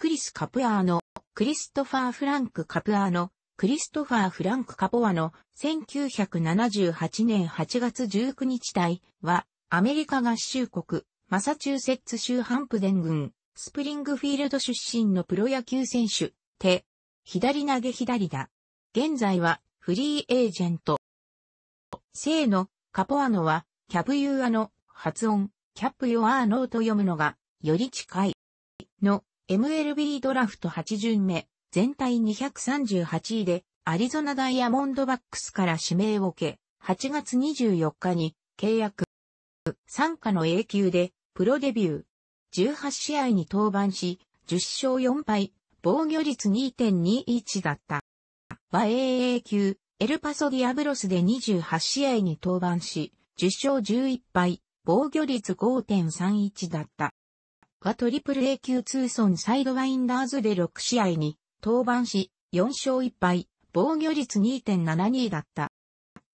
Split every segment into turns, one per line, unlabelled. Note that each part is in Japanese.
クリス・カプアーノ、クリストファー・フランク・カプアーノ、クリストファー・フランク・カポアの1978年8月19日隊はアメリカ合衆国マサチューセッツ州ハンプデン郡スプリングフィールド出身のプロ野球選手手左投げ左だ。現在はフリーエージェント。生のカポアノはキャブユーアの発音キャップヨアーノーと読むのがより近いの MLB ドラフト8巡目、全体238位で、アリゾナダイヤモンドバックスから指名を受け、8月24日に契約。参加の A 級で、プロデビュー。18試合に登板し、10勝4敗、防御率2.21だった。は AA 級、エルパソディアブロスで28試合に登板し、10勝11敗、防御率5.31だった。が AAA 級ツーソンサイドワインダーズで6試合に登板し、4勝1敗、防御率2.72だった。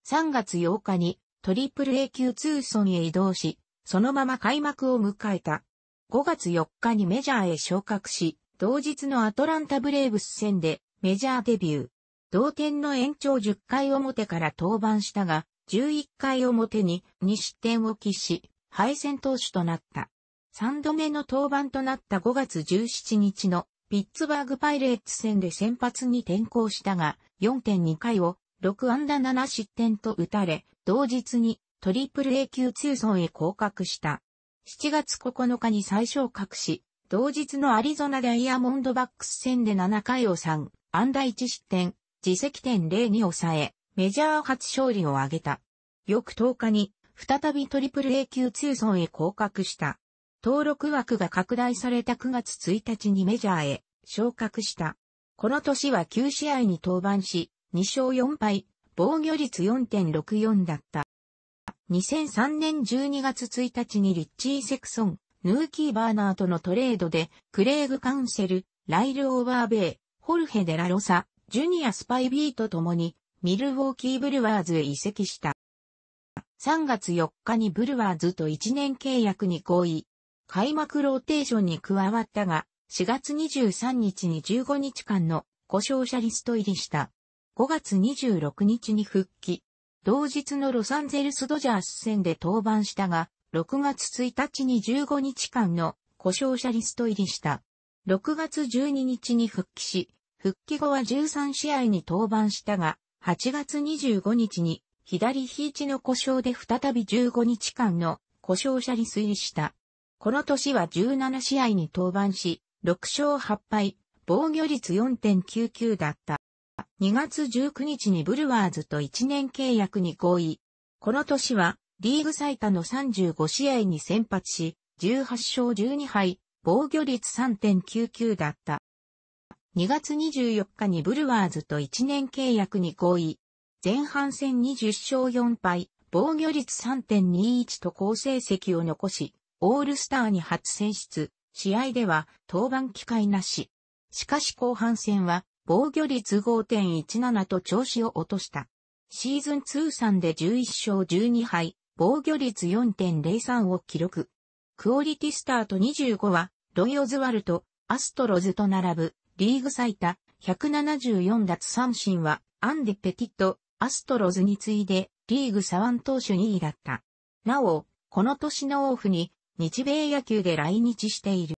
3月8日に AAA 級ツーソンへ移動し、そのまま開幕を迎えた。5月4日にメジャーへ昇格し、同日のアトランタブレーブス戦でメジャーデビュー。同点の延長10回表から登板したが、11回表に2失点を喫し、敗戦投手となった。3度目の登板となった5月17日のピッツバーグパイレーツ戦で先発に転向したが、4.2回を6安打7失点と打たれ、同日にトリプル A 級通損へ降格した。7月9日に最小格し、同日のアリゾナダイヤモンドバックス戦で7回を3、安打1失点、自責点0に抑え、メジャー初勝利を挙げた。翌10日に、再びトリプル A 級通損へ降格した。登録枠が拡大された9月1日にメジャーへ昇格した。この年は9試合に登板し、2勝4敗、防御率4.64だった。2003年12月1日にリッチー・セクソン、ヌーキー・バーナーとのトレードで、クレイグ・カウンセル、ライル・オーバーベイ、ホルヘ・デラ・ロサ、ジュニア・スパイビーと共に、ミルウォーキー・ブルワーズへ移籍した。3月4日にブルワーズと1年契約に合意、開幕ローテーションに加わったが、4月23日に15日間の故障者リスト入りした。5月26日に復帰。同日のロサンゼルスドジャース戦で登板したが、6月1日に15日間の故障者リスト入りした。6月12日に復帰し、復帰後は13試合に登板したが、8月25日に左肘の故障で再び15日間の故障者リスト入りした。この年は17試合に登板し、6勝8敗、防御率4.99だった。2月19日にブルワーズと1年契約に合意。この年はリーグ最多の35試合に先発し、18勝12敗、防御率3.99だった。2月24日にブルワーズと1年契約に合意。前半戦20勝4敗、防御率3.21と好成績を残し、オールスターに初選出、試合では登板機会なし。しかし後半戦は防御率5.17と調子を落とした。シーズン通算で11勝12敗、防御率4.03を記録。クオリティスタート25は、ロイ・オズワルト、アストロズと並ぶ、リーグ最多、174奪三振は、アンデ・ペティット、アストロズに次いで、リーグ左腕投手2位だった。なお、この年のオフに、日米野球で来日している。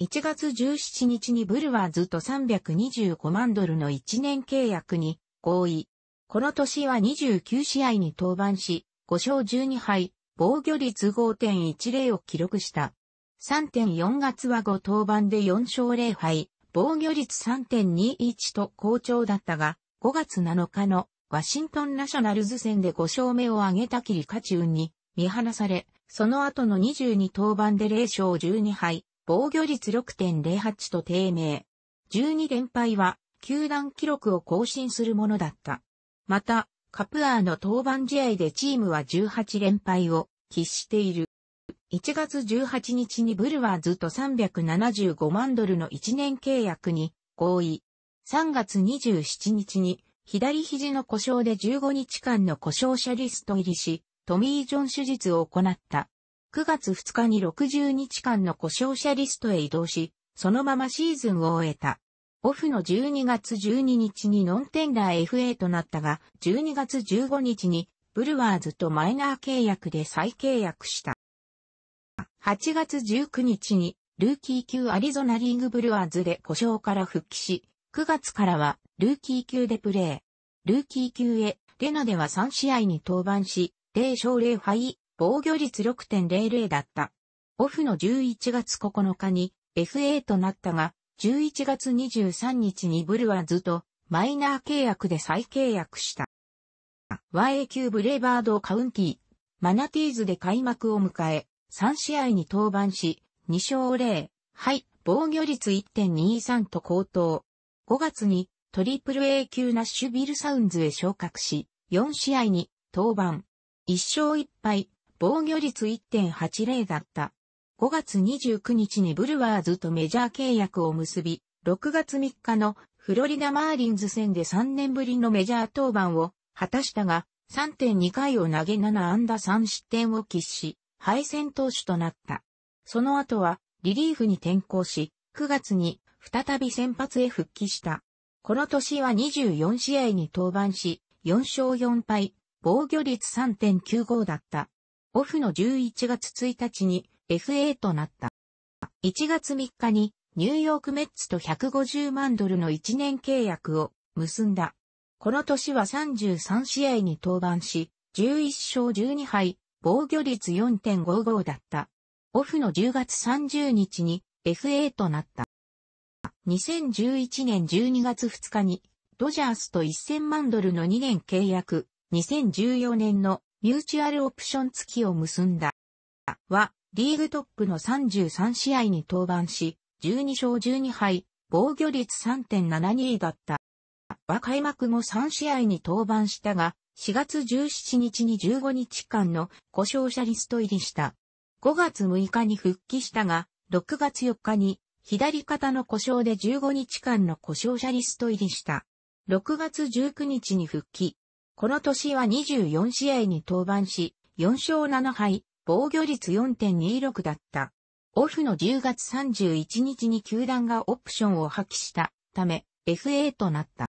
1月17日にブルワーズと325万ドルの1年契約に合意。この年は29試合に登板し、5勝12敗、防御率5.10を記録した。3.4月は5登板で4勝0敗、防御率3.21と好調だったが、5月7日のワシントンナショナルズ戦で5勝目を挙げたキりカチュンに見放され、その後の22登板で0勝12敗、防御率6.08と低迷。12連敗は、球団記録を更新するものだった。また、カプアーの登板試合でチームは18連敗を喫している。1月18日にブルワーズと375万ドルの1年契約に合意。3月27日に左肘の故障で15日間の故障者リスト入りし、トミー・ジョン手術を行った。9月2日に60日間の故障者リストへ移動し、そのままシーズンを終えた。オフの12月12日にノンテンダー FA となったが、12月15日にブルワーズとマイナー契約で再契約した。8月19日にルーキー級アリゾナリーグブルワーズで故障から復帰し、9月からはルーキー級でプレー。ルーキー級へ、レナでは3試合に登板し、零勝0敗、防御率6.00だった。オフの11月9日に FA となったが、11月23日にブルワーズとマイナー契約で再契約した。YAQ ブレーバードカウンティ、ー、マナティーズで開幕を迎え、3試合に登板し、2勝0、はい、防御率1.23と高騰。5月にトリプル A 級ナッシュビルサウンズへ昇格し、4試合に登板、1勝1敗、防御率1.80だった。5月29日にブルワーズとメジャー契約を結び、6月3日のフロリダマーリンズ戦で3年ぶりのメジャー登板を果たしたが、3.2回を投げ7安打3失点を喫し、敗戦投手となった。その後はリリーフに転向し、9月に再び先発へ復帰した。この年は24試合に登板し、4勝4敗、防御率3.95だった。オフの11月1日に FA となった。1月3日にニューヨークメッツと150万ドルの1年契約を結んだ。この年は33試合に登板し、11勝12敗、防御率4.55だった。オフの10月30日に FA となった。2011年12月2日にドジャースと1000万ドルの2年契約2014年のミューチュアルオプション付きを結んだ。は、リーグトップの33試合に登板し、12勝12敗、防御率3.72だった。は開幕後3試合に登板したが、4月17日に15日間の故障者リスト入りした。5月6日に復帰したが、6月4日に左肩の故障で15日間の故障者リスト入りした。6月19日に復帰、この年は24試合に登板し、4勝7敗、防御率4.26だった。オフの10月31日に球団がオプションを破棄したため、FA となった。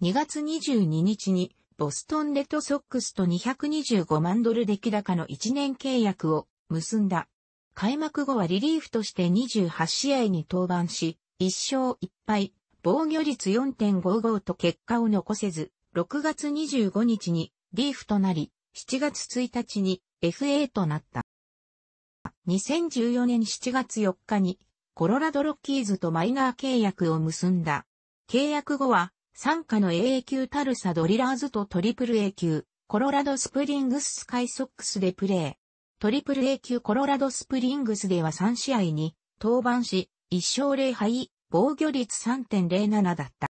2月22日に、ボストンレッドソックスと225万ドル出来高の1年契約を結んだ。開幕後はリリーフとして28試合に登板し、1勝1敗、防御率4.55と結果を残せず、6月25日にリーフとなり、7月1日に FA となった。2014年7月4日にコロラドロッキーズとマイナー契約を結んだ。契約後は参加の AA 級タルサドリラーズとトリプル A 級コロラドスプリングススカイソックスでプレー。トリプル A 級コロラドスプリングスでは3試合に登板し、1勝0敗、防御率3.07だった。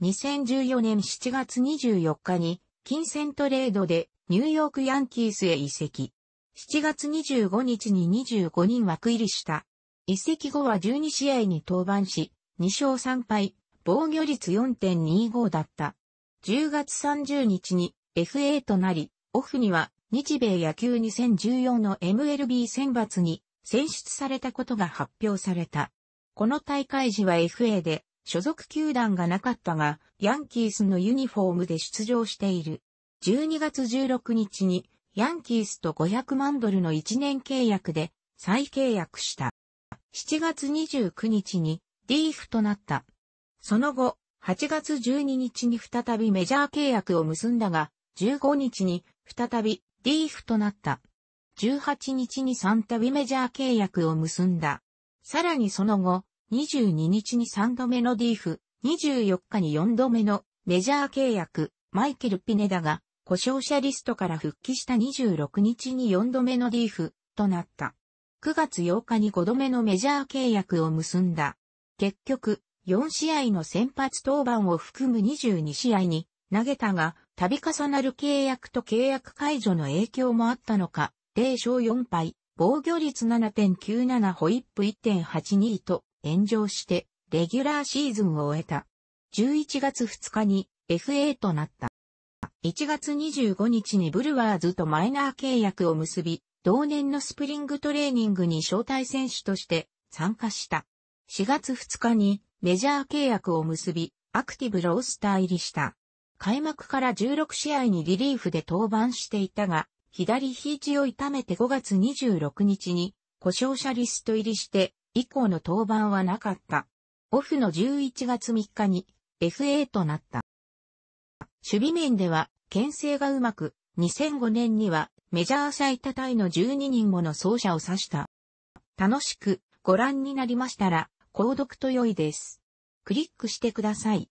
2014年7月24日に金銭トレードでニューヨークヤンキースへ移籍。7月25日に25人枠入りした。移籍後は12試合に登板し、2勝3敗、防御率4.25だった。10月30日に FA となり、オフには日米野球2014の MLB 選抜に選出されたことが発表された。この大会時は FA で所属球団がなかったが、ヤンキースのユニフォームで出場している。12月16日に、ヤンキースと500万ドルの1年契約で再契約した。7月29日にーフとなった。その後、8月12日に再びメジャー契約を結んだが、15日に再びーフとなった。18日に3度メジャー契約を結んだ。さらにその後、22日に3度目のディーフ、24日に4度目のメジャー契約、マイケル・ピネダが、故障者リストから復帰した26日に4度目のディーフとなった。9月8日に5度目のメジャー契約を結んだ。結局、4試合の先発登板を含む22試合に投げたが、度重なる契約と契約解除の影響もあったのか、0勝4敗、防御率7.97ホイップ1.82と、炎上して、レギュラーシーズンを終えた。11月2日に FA となった。1月25日にブルワーズとマイナー契約を結び、同年のスプリングトレーニングに招待選手として参加した。4月2日にメジャー契約を結び、アクティブロースター入りした。開幕から16試合にリリーフで登板していたが、左肘を痛めて5月26日に故障者リスト入りして以降の登板はなかった。オフの11月3日に FA となった。守備面では、牽制がうまく、2005年にはメジャー最多タイの12人もの走者を指した。楽しくご覧になりましたら、購読と良いです。クリックしてください。